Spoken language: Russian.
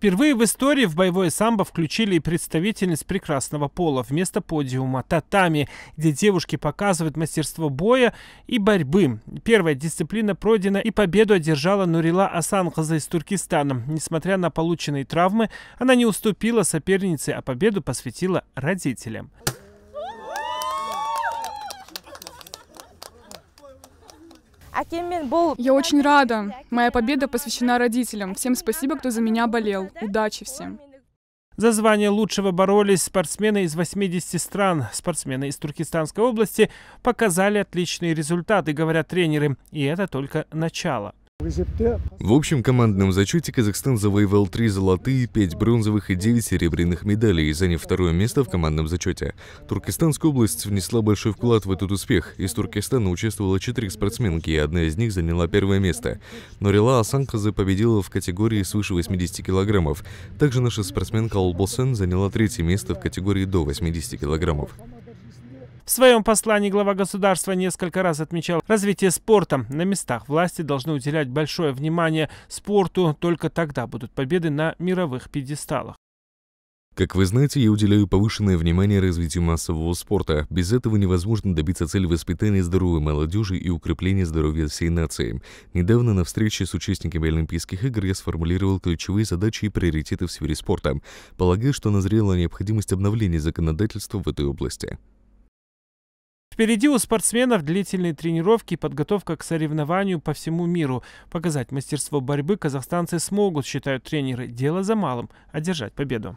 Впервые в истории в боевое самбо включили и представительниц прекрасного пола вместо подиума татами, где девушки показывают мастерство боя и борьбы. Первая дисциплина пройдена и победу одержала Нурила Асанхаза из Туркестана. Несмотря на полученные травмы, она не уступила сопернице, а победу посвятила родителям. А Я очень рада. Моя победа посвящена родителям. Всем спасибо, кто за меня болел. Удачи всем. За звание лучшего боролись спортсмены из 80 стран. Спортсмены из Туркестанской области показали отличные результаты, говорят тренеры. И это только начало. В общем командном зачете Казахстан завоевал 3 золотые, 5 бронзовых и 9 серебряных медалей, заняв второе место в командном зачете. Туркестанская область внесла большой вклад в этот успех. Из Туркестана участвовало 4 спортсменки, и одна из них заняла первое место. Норила Асанказы победила в категории свыше 80 килограммов. Также наша спортсменка Олбосен заняла третье место в категории до 80 килограммов. В своем послании глава государства несколько раз отмечал развитие спорта. На местах власти должны уделять большое внимание спорту, только тогда будут победы на мировых пьедесталах. Как вы знаете, я уделяю повышенное внимание развитию массового спорта. Без этого невозможно добиться цели воспитания здоровой молодежи и укрепления здоровья всей нации. Недавно на встрече с участниками Олимпийских игр я сформулировал ключевые задачи и приоритеты в сфере спорта. Полагаю, что назрела необходимость обновления законодательства в этой области. Впереди у спортсменов длительные тренировки и подготовка к соревнованию по всему миру. Показать мастерство борьбы казахстанцы смогут, считают тренеры. Дело за малым – одержать победу.